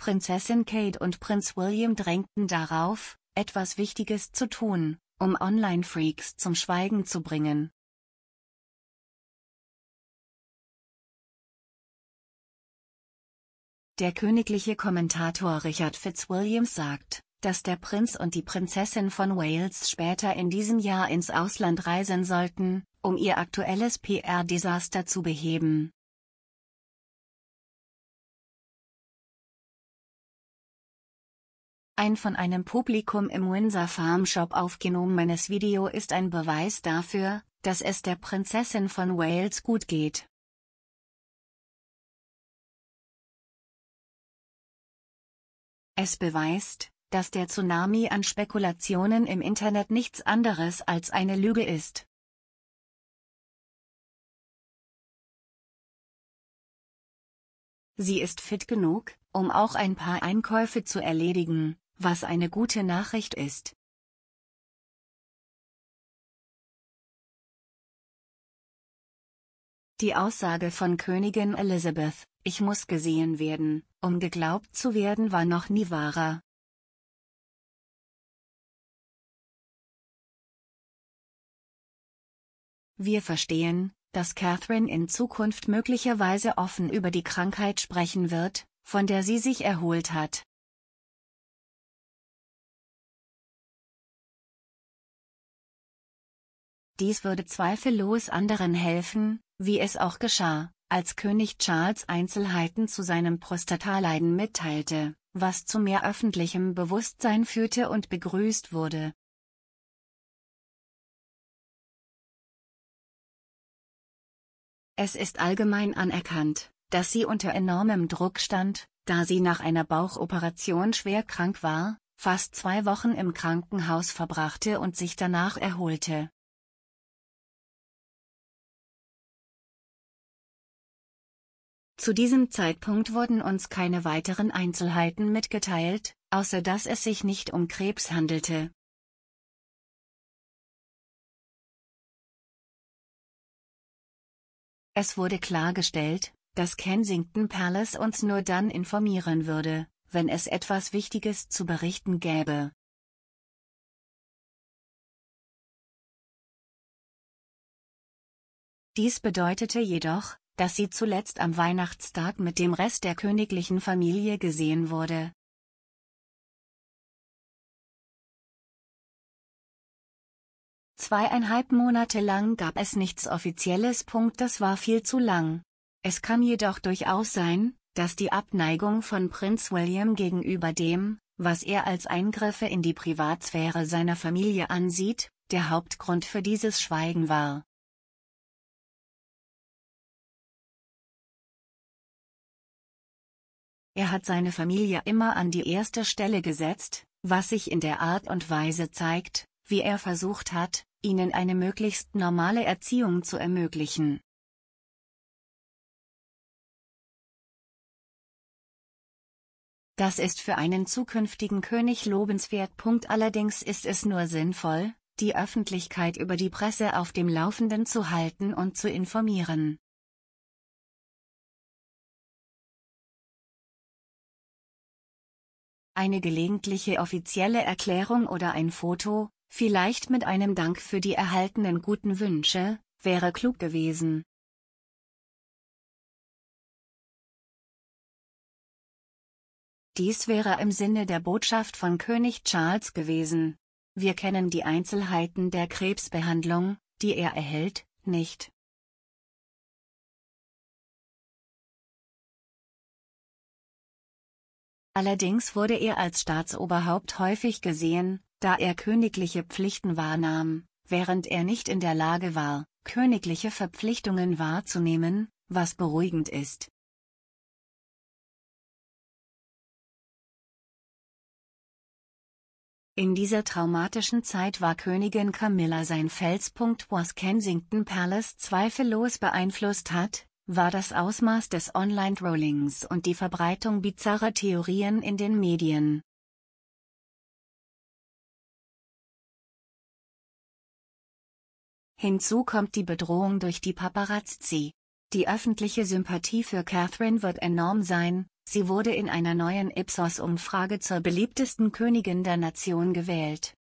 Prinzessin Kate und Prinz William drängten darauf, etwas Wichtiges zu tun, um Online-Freaks zum Schweigen zu bringen. Der königliche Kommentator Richard Fitzwilliams sagt, dass der Prinz und die Prinzessin von Wales später in diesem Jahr ins Ausland reisen sollten, um ihr aktuelles PR-Desaster zu beheben. Ein von einem Publikum im Windsor Farm Shop aufgenommenes Video ist ein Beweis dafür, dass es der Prinzessin von Wales gut geht. Es beweist, dass der Tsunami an Spekulationen im Internet nichts anderes als eine Lüge ist. Sie ist fit genug, um auch ein paar Einkäufe zu erledigen, was eine gute Nachricht ist. Die Aussage von Königin Elizabeth, ich muss gesehen werden, um geglaubt zu werden, war noch nie wahrer. Wir verstehen, dass Catherine in Zukunft möglicherweise offen über die Krankheit sprechen wird, von der sie sich erholt hat. Dies würde zweifellos anderen helfen, wie es auch geschah, als König Charles Einzelheiten zu seinem Prostataleiden mitteilte, was zu mehr öffentlichem Bewusstsein führte und begrüßt wurde. Es ist allgemein anerkannt, dass sie unter enormem Druck stand, da sie nach einer Bauchoperation schwer krank war, fast zwei Wochen im Krankenhaus verbrachte und sich danach erholte. Zu diesem Zeitpunkt wurden uns keine weiteren Einzelheiten mitgeteilt, außer dass es sich nicht um Krebs handelte. Es wurde klargestellt, dass Kensington Palace uns nur dann informieren würde, wenn es etwas Wichtiges zu berichten gäbe. Dies bedeutete jedoch, dass sie zuletzt am Weihnachtstag mit dem Rest der königlichen Familie gesehen wurde. Zweieinhalb Monate lang gab es nichts Offizielles. Das war viel zu lang. Es kann jedoch durchaus sein, dass die Abneigung von Prinz William gegenüber dem, was er als Eingriffe in die Privatsphäre seiner Familie ansieht, der Hauptgrund für dieses Schweigen war. Er hat seine Familie immer an die erste Stelle gesetzt, was sich in der Art und Weise zeigt, wie er versucht hat, ihnen eine möglichst normale Erziehung zu ermöglichen. Das ist für einen zukünftigen König lobenswert. Allerdings ist es nur sinnvoll, die Öffentlichkeit über die Presse auf dem Laufenden zu halten und zu informieren. eine gelegentliche offizielle Erklärung oder ein Foto, vielleicht mit einem Dank für die erhaltenen guten Wünsche, wäre klug gewesen. Dies wäre im Sinne der Botschaft von König Charles gewesen. Wir kennen die Einzelheiten der Krebsbehandlung, die er erhält, nicht. Allerdings wurde er als Staatsoberhaupt häufig gesehen, da er königliche Pflichten wahrnahm, während er nicht in der Lage war, königliche Verpflichtungen wahrzunehmen, was beruhigend ist. In dieser traumatischen Zeit war Königin Camilla sein Felspunkt, was Kensington Palace zweifellos beeinflusst hat, war das Ausmaß des online trollings und die Verbreitung bizarrer Theorien in den Medien. Hinzu kommt die Bedrohung durch die Paparazzi. Die öffentliche Sympathie für Catherine wird enorm sein, sie wurde in einer neuen Ipsos-Umfrage zur beliebtesten Königin der Nation gewählt.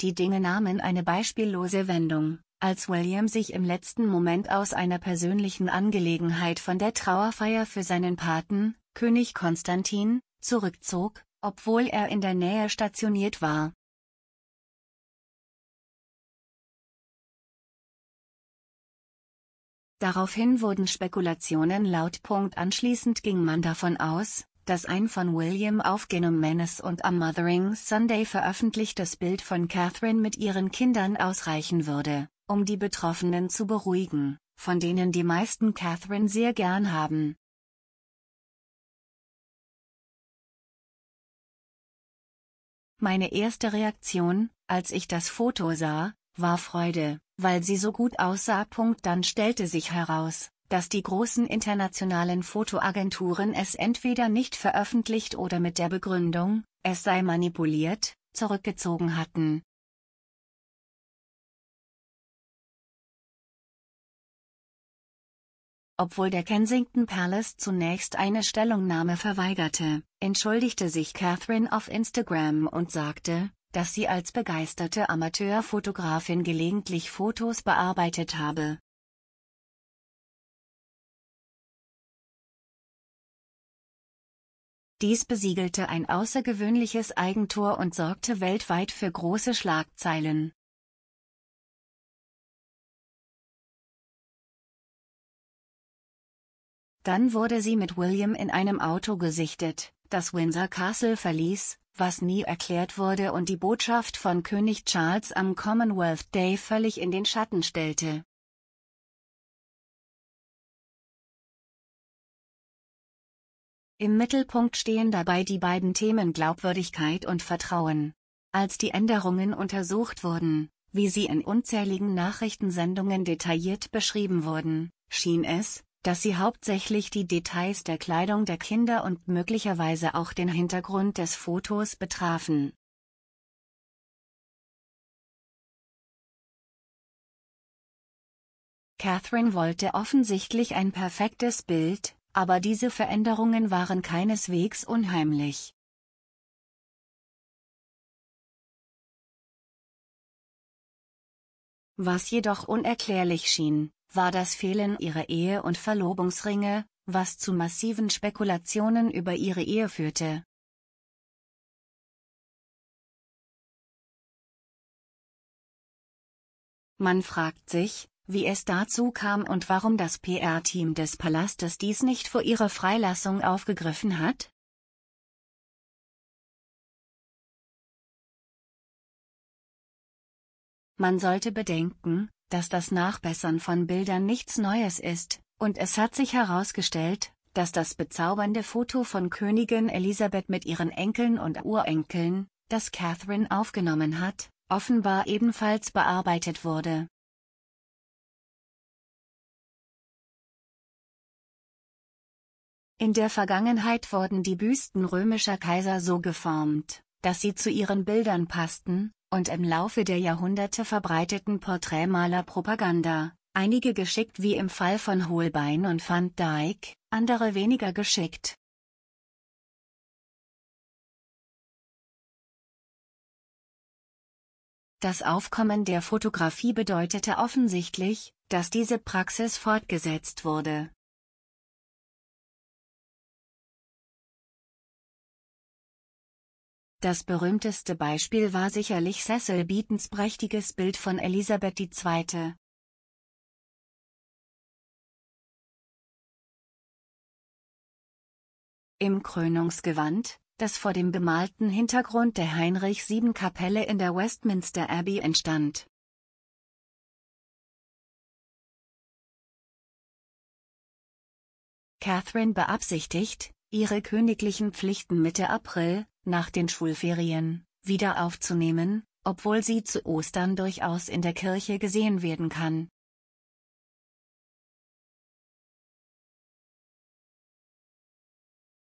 Die Dinge nahmen eine beispiellose Wendung, als William sich im letzten Moment aus einer persönlichen Angelegenheit von der Trauerfeier für seinen Paten, König Konstantin, zurückzog, obwohl er in der Nähe stationiert war. Daraufhin wurden Spekulationen laut. Anschließend ging man davon aus, das ein von William aufgenommenes und am Mothering Sunday veröffentlichtes Bild von Catherine mit ihren Kindern ausreichen würde, um die Betroffenen zu beruhigen, von denen die meisten Catherine sehr gern haben. Meine erste Reaktion, als ich das Foto sah, war Freude, weil sie so gut aussah. dann stellte sich heraus, dass die großen internationalen Fotoagenturen es entweder nicht veröffentlicht oder mit der Begründung, es sei manipuliert, zurückgezogen hatten. Obwohl der Kensington Palace zunächst eine Stellungnahme verweigerte, entschuldigte sich Catherine auf Instagram und sagte, dass sie als begeisterte Amateurfotografin gelegentlich Fotos bearbeitet habe, Dies besiegelte ein außergewöhnliches Eigentor und sorgte weltweit für große Schlagzeilen. Dann wurde sie mit William in einem Auto gesichtet, das Windsor Castle verließ, was nie erklärt wurde und die Botschaft von König Charles am Commonwealth Day völlig in den Schatten stellte. Im Mittelpunkt stehen dabei die beiden Themen Glaubwürdigkeit und Vertrauen. Als die Änderungen untersucht wurden, wie sie in unzähligen Nachrichtensendungen detailliert beschrieben wurden, schien es, dass sie hauptsächlich die Details der Kleidung der Kinder und möglicherweise auch den Hintergrund des Fotos betrafen. Catherine wollte offensichtlich ein perfektes Bild, aber diese Veränderungen waren keineswegs unheimlich. Was jedoch unerklärlich schien, war das Fehlen ihrer Ehe- und Verlobungsringe, was zu massiven Spekulationen über ihre Ehe führte. Man fragt sich, wie es dazu kam und warum das PR-Team des Palastes dies nicht vor ihrer Freilassung aufgegriffen hat? Man sollte bedenken, dass das Nachbessern von Bildern nichts Neues ist, und es hat sich herausgestellt, dass das bezaubernde Foto von Königin Elisabeth mit ihren Enkeln und Urenkeln, das Catherine aufgenommen hat, offenbar ebenfalls bearbeitet wurde. In der Vergangenheit wurden die Büsten römischer Kaiser so geformt, dass sie zu ihren Bildern passten, und im Laufe der Jahrhunderte verbreiteten Porträtmaler Propaganda, einige geschickt wie im Fall von Holbein und van Dyck, andere weniger geschickt. Das Aufkommen der Fotografie bedeutete offensichtlich, dass diese Praxis fortgesetzt wurde. Das berühmteste Beispiel war sicherlich Cecil Beatons prächtiges Bild von Elisabeth II. Im Krönungsgewand, das vor dem bemalten Hintergrund der Heinrich-VII-Kapelle in der Westminster Abbey entstand. Catherine beabsichtigt, ihre königlichen Pflichten Mitte April, nach den Schulferien, wieder aufzunehmen, obwohl sie zu Ostern durchaus in der Kirche gesehen werden kann.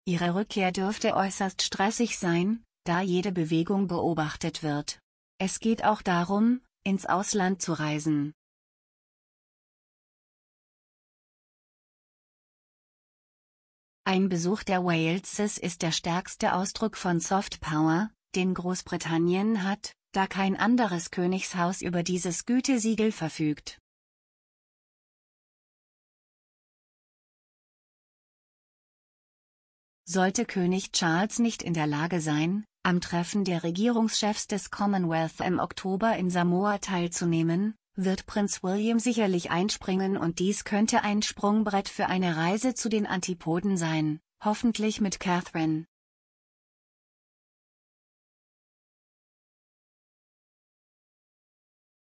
Ihre Rückkehr dürfte äußerst stressig sein, da jede Bewegung beobachtet wird. Es geht auch darum, ins Ausland zu reisen. Ein Besuch der Waleses ist der stärkste Ausdruck von Soft Power, den Großbritannien hat, da kein anderes Königshaus über dieses Gütesiegel verfügt. Sollte König Charles nicht in der Lage sein, am Treffen der Regierungschefs des Commonwealth im Oktober in Samoa teilzunehmen, wird Prinz William sicherlich einspringen und dies könnte ein Sprungbrett für eine Reise zu den Antipoden sein, hoffentlich mit Catherine.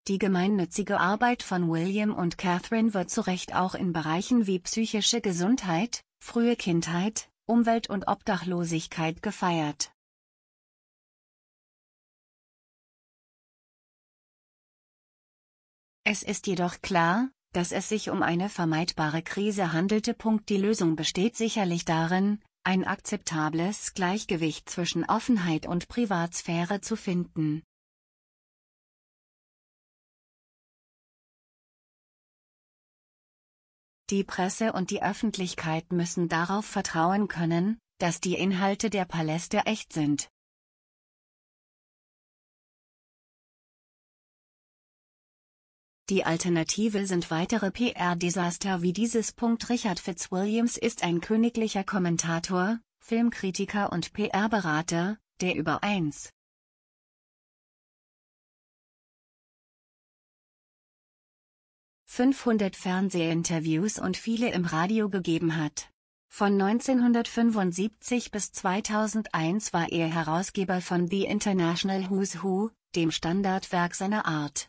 Die gemeinnützige Arbeit von William und Catherine wird zu Recht auch in Bereichen wie psychische Gesundheit, frühe Kindheit, Umwelt und Obdachlosigkeit gefeiert. Es ist jedoch klar, dass es sich um eine vermeidbare Krise handelte. Die Lösung besteht sicherlich darin, ein akzeptables Gleichgewicht zwischen Offenheit und Privatsphäre zu finden. Die Presse und die Öffentlichkeit müssen darauf vertrauen können, dass die Inhalte der Paläste echt sind. Die Alternative sind weitere PR-Desaster wie dieses. Richard Fitzwilliams ist ein königlicher Kommentator, Filmkritiker und PR-Berater, der über 1. Fernsehinterviews und viele im Radio gegeben hat. Von 1975 bis 2001 war er Herausgeber von The International Who's Who, dem Standardwerk seiner Art.